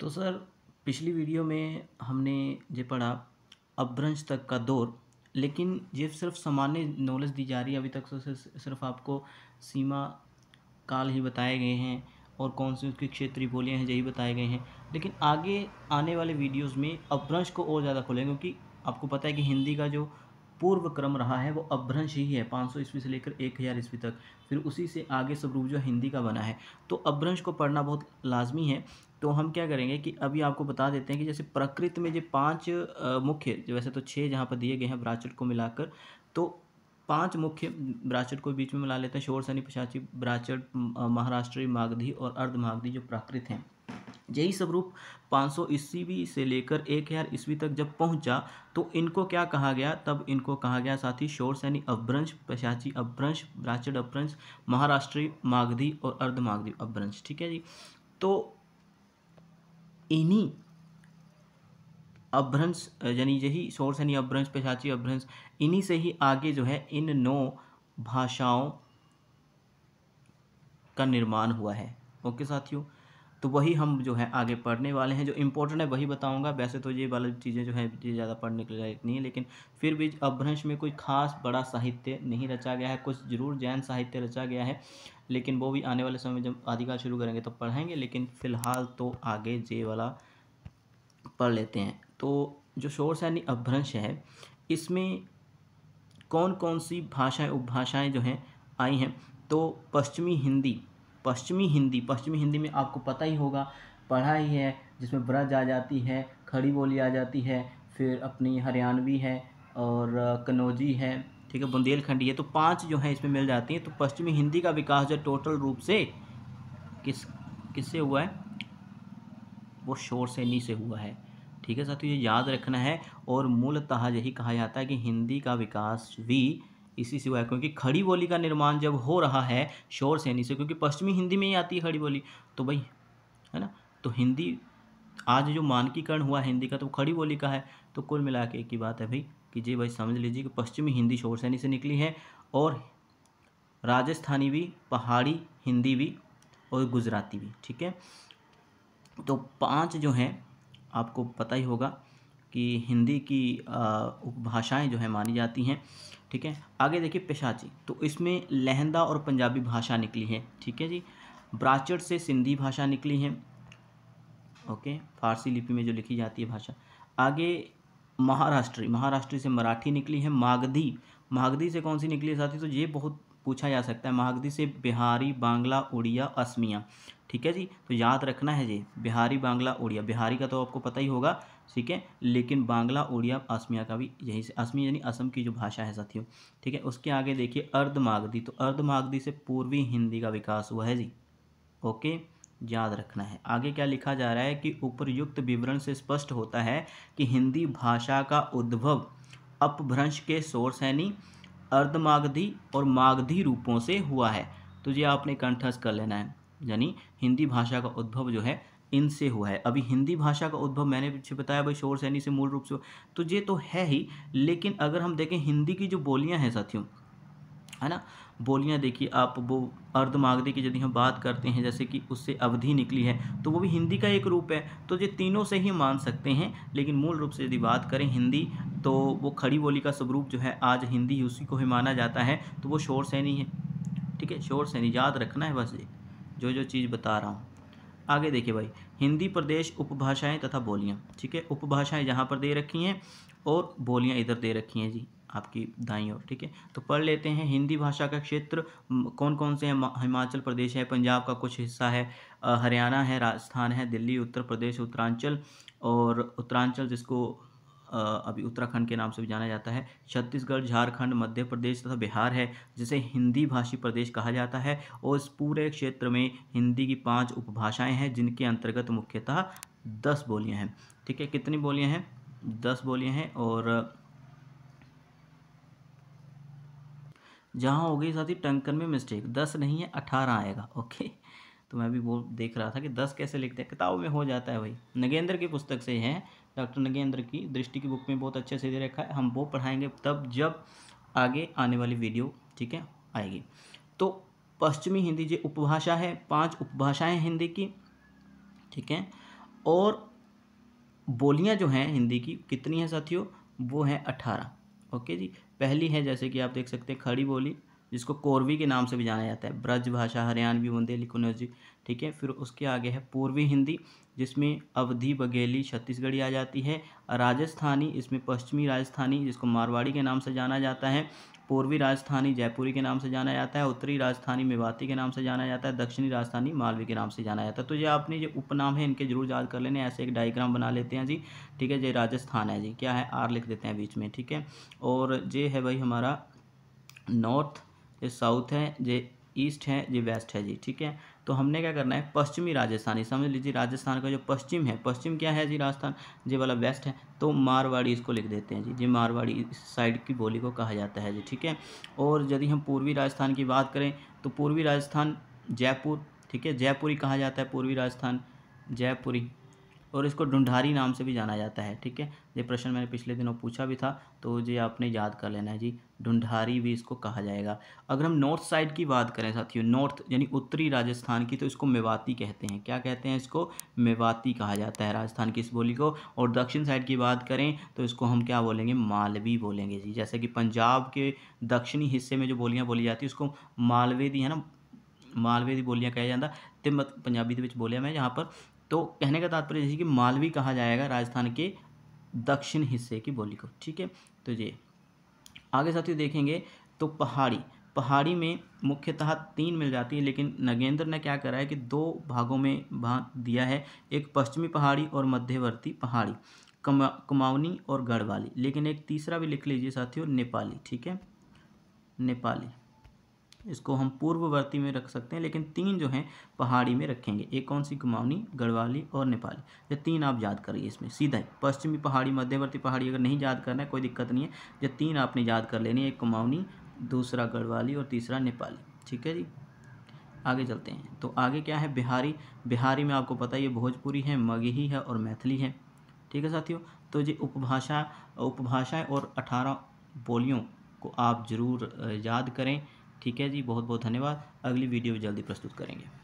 तो सर पिछली वीडियो में हमने जो पढ़ा अपभ्रंश तक का दौर लेकिन ये सिर्फ सामान्य नॉलेज दी जा रही है अभी तक तो सिर्फ आपको सीमा काल ही बताए गए हैं और कौन सी उसकी क्षेत्रीय बोलियाँ हैं यही बताए गए हैं लेकिन आगे आने वाले वीडियोस में अपभ्रंश को और ज़्यादा खोलेंगे क्योंकि आपको पता है कि हिंदी का जो पूर्व क्रम रहा है वो अभ्रंश ही है 500 सौ ईस्वी से लेकर 1000 हज़ार ईस्वी तक फिर उसी से आगे स्वरूप जो हिंदी का बना है तो अभ्रंश को पढ़ना बहुत लाजमी है तो हम क्या करेंगे कि अभी आपको बता देते हैं कि जैसे प्रकृत में जो पाँच मुख्य वैसे तो छः जहाँ पर दिए गए हैं ब्राचट को मिलाकर तो पांच मुख्य ब्राचट को बीच में मिला लेते हैं शोर सनी पशाची ब्राचट महाराष्ट्री मागधी और अर्धमागधी जो प्राकृत हैं यही सब रूप पाँच सौ ईस्वी से लेकर एक हज़ार ईस्वी तक जब पहुंचा तो इनको क्या कहा गया तब इनको कहा गया साथ ही शोर सैनी अपभ्रंश पशाची अपभ्रंश ब्राचड अपभ्रंश महाराष्ट्रीय मागधी और अर्धमागधी अपभ्रंश ठीक है जी तो इन्हीं अपभ्रंश यानी यही शोर सैनी अपभ्रंश पशाची अपभ्रंश इन्हीं से ही आगे जो है इन नौ भाषाओं का निर्माण हुआ है ओके साथियों तो वही हम जो है आगे पढ़ने वाले हैं जो इंपॉर्टेंट है वही बताऊंगा वैसे तो ये वाली चीज़ें जो है ये ज़्यादा पढ़ने के लायक नहीं है लेकिन फिर भी अभ्रंश में कोई खास बड़ा साहित्य नहीं रचा गया है कुछ जरूर जैन साहित्य रचा गया है लेकिन वो भी आने वाले समय में जब आदिकाल शुरू करेंगे तो पढ़ेंगे लेकिन फ़िलहाल तो आगे जे वाला पढ़ लेते हैं तो जो शोर सैनी अभ्रंश है इसमें कौन कौन सी भाषाएँ उपभाषाएँ जो हैं आई हैं तो पश्चिमी हिंदी पश्चिमी हिंदी पश्चिमी हिंदी में आपको पता ही होगा पढ़ा ही है जिसमें ब्रज आ जाती है खड़ी बोली आ जाती है फिर अपनी हरियाणवी है और कनौजी है ठीक है बुंदेलखंडी है तो पांच जो है इसमें मिल जाती हैं तो पश्चिमी हिंदी का विकास जो टोटल रूप से किस किससे हुआ है वो शोर सैनी से हुआ है ठीक है साथियों ये याद रखना है और मूलतः यही कहा जाता है कि हिंदी का विकास भी इसी सिवाय क्योंकि खड़ी बोली का निर्माण जब हो रहा है शोर सैनी से क्योंकि पश्चिमी हिंदी में ही आती है खड़ी बोली तो भाई है ना तो हिंदी आज जो मानकीकरण हुआ हिंदी का तो खड़ी बोली का है तो कुल मिला के एक ही बात है भाई कि जी भाई समझ लीजिए कि पश्चिमी हिंदी शोर सैनी से निकली है और राजस्थानी भी पहाड़ी हिंदी भी और गुजराती भी ठीक है तो पाँच जो हैं आपको पता ही होगा कि हिंदी की उपभाषाएं जो है मानी जाती हैं ठीक है आगे देखिए पेशाची तो इसमें लहंदा और पंजाबी भाषा निकली है ठीक है जी ब्राचड़ से सिंधी भाषा निकली है ओके फारसी लिपि में जो लिखी जाती है भाषा आगे महाराष्ट्री महाराष्ट्री से मराठी निकली है मागधी मागधी से कौन सी निकली है साथी तो ये बहुत पूछा जा सकता है मागधी से बिहारी बांग्ला उड़िया असमिया ठीक है जी तो याद रखना है जी बिहारी बांग्ला उड़िया बिहारी का तो आपको पता ही होगा ठीक है लेकिन बांग्ला उड़िया असमिया का भी यही से असमी यानी असम की जो भाषा है साथियों ठीक है उसके आगे देखिए अर्धमागधी तो अर्धमागधी से पूर्वी हिंदी का विकास हुआ है जी ओके याद रखना है आगे क्या लिखा जा रहा है कि उपरयुक्त विवरण से स्पष्ट होता है कि हिंदी भाषा का उद्भव अपभ्रंश के सोर्स यानी अर्धमागधी और मागधी रूपों से हुआ है तो ये आपने कंठस्थ कर लेना है यानी हिंदी भाषा का उद्भव जो है इनसे हुआ है अभी हिंदी भाषा का उद्भव मैंने पीछे बताया भाई शोर सैनी से मूल रूप से तो ये तो है ही लेकिन अगर हम देखें हिंदी की जो बोलियां हैं साथियों है ना बोलियां देखिए आप वो अर्धमागधी की यदि हम बात करते हैं जैसे कि उससे अवधि निकली है तो वो भी हिंदी का एक रूप है तो ये तीनों से ही मान सकते हैं लेकिन मूल रूप से यदि बात करें हिंदी तो वो खड़ी बोली का स्वरूप जो है आज हिंदी उसी को ही माना जाता है तो वो शोर सैनी है ठीक है शोर सैनी याद रखना है बस ये जो जो चीज़ बता रहा हूँ आगे देखिए भाई हिंदी प्रदेश उपभाषाएं तथा बोलियाँ ठीक है उपभाषाएं यहाँ पर दे रखी हैं और बोलियाँ इधर दे रखी हैं जी आपकी दाई ओर ठीक है तो पढ़ लेते हैं हिंदी भाषा का क्षेत्र कौन कौन से हैं हिमाचल प्रदेश है पंजाब का कुछ हिस्सा है हरियाणा है राजस्थान है दिल्ली उत्तर प्रदेश उत्तरांचल और उत्तरांचल जिसको अभी उत्तराखंड के नाम से भी जाना जाता है छत्तीसगढ़ झारखंड मध्य प्रदेश तथा बिहार है जिसे हिंदी भाषी प्रदेश कहा जाता है और इस पूरे क्षेत्र में हिंदी की पाँच उपभाषाएँ हैं जिनके अंतर्गत मुख्यतः दस बोलियाँ हैं ठीक है कितनी बोलियाँ हैं दस बोलियाँ हैं और जहाँ हो गई साथ ही टंकन में मिस्टेक दस नहीं है अठारह आएगा ओके तो मैं भी वो देख रहा था कि दस कैसे लिखते हैं किताब में हो जाता है भाई नगेंद्र की पुस्तक से है डॉक्टर नगेंद्र की दृष्टि की बुक में बहुत अच्छे से दे रखा है हम वो पढ़ाएंगे तब जब आगे आने वाली वीडियो ठीक है आएगी तो पश्चिमी हिंदी जो उपभाषा है पांच उपभाषाएं हिंदी की ठीक है और बोलियां जो हैं हिंदी की कितनी है साथियों वो है अठारह ओके जी पहली है जैसे कि आप देख सकते हैं खड़ी बोली जिसको कोरवी के नाम से भी जाना जाता है ब्रज भाषा हरियाणवी बुंदेली कुनौजी ठीक है फिर उसके आगे है पूर्वी हिंदी जिसमें अवधि बघेली छत्तीसगढ़ी आ जाती है राजस्थानी इसमें पश्चिमी राजस्थानी जिसको मारवाड़ी के नाम से जाना जाता है पूर्वी राजस्थानी जयपुरी के नाम से जाना जाता है उत्तरी राजस्थानी मेवाती के नाम से जाना जाता है दक्षिणी राजस्थानी मालवी के नाम से जाना जाता है तो ये आपने जो उपनाम है इनके जरूर याद कर लेने ऐसे एक डायग्राम बना लेते हैं जी ठीक है ये राजस्थान है जी क्या है आर लिख देते हैं बीच में ठीक है और ये है भाई हमारा नॉर्थ ये साउथ है ये ईस्ट है ये वेस्ट है जी ठीक है तो हमने क्या करना है पश्चिमी राजस्थानी समझ लीजिए राजस्थान का जो पश्चिम है पश्चिम क्या है जी राजस्थान ये वाला वेस्ट है तो मारवाड़ी इसको लिख देते हैं जी जी मारवाड़ी इस साइड की बोली को कहा जाता है जी ठीक है और यदि हम पूर्वी राजस्थान की बात करें तो पूर्वी राजस्थान जयपुर ठीक है जयपुरी कहा जाता है पूर्वी राजस्थान जयपुरी और इसको ढूंढारी नाम से भी जाना जाता है ठीक है ये प्रश्न मैंने पिछले दिनों पूछा भी था तो ये आपने याद कर लेना है जी ढूंढारी भी इसको कहा जाएगा अगर हम नॉर्थ साइड की बात करें साथियों नॉर्थ यानी उत्तरी राजस्थान की तो इसको मेवाती कहते हैं क्या कहते हैं इसको मेवाती कहा जाता है राजस्थान की इस बोली को और दक्षिण साइड की बात करें तो इसको हम क्या बोलेंगे मालवी बोलेंगे जी जैसे कि पंजाब के दक्षिणी हिस्से में जो बोलियाँ बोली जाती है उसको मालवेदी है ना मालवे की बोलियाँ कहा जाता तिब्बत पंजाबी के बोलिया मैं यहाँ पर तो कहने का तात्पर्य जैसे कि मालवी कहा जाएगा राजस्थान के दक्षिण हिस्से की बोली को ठीक है तो ये आगे साथियों देखेंगे तो पहाड़ी पहाड़ी में मुख्यतः तीन मिल जाती है लेकिन नगेंद्र ने क्या करा है कि दो भागों में भाग दिया है एक पश्चिमी पहाड़ी और मध्यवर्ती पहाड़ी कमा कुमाऊनी और गढ़वाली लेकिन एक तीसरा भी लिख लीजिए साथियों नेपाली ठीक है नेपाली इसको हम पूर्ववर्ती में रख सकते हैं लेकिन तीन जो हैं पहाड़ी में रखेंगे एक कौन सी कुमाऊनी गढ़वाली और नेपाली ये तीन आप याद करिए इसमें सीधा ही पश्चिमी पहाड़ी मध्यवर्ती पहाड़ी अगर नहीं याद करना है कोई दिक्कत नहीं है ये तीन आपने याद कर लेनी है एक कुमाऊनी दूसरा गढ़वाली और तीसरा नेपाली ठीक है जी आगे चलते हैं तो आगे क्या है बिहारी बिहारी में आपको पता है ये भोजपुरी है मगही है और मैथिली है ठीक है साथियों तो ये उपभाषा उपभाषाएँ और अठारह बोलियों को आप ज़रूर याद करें ठीक है जी बहुत बहुत धन्यवाद अगली वीडियो भी जल्दी प्रस्तुत करेंगे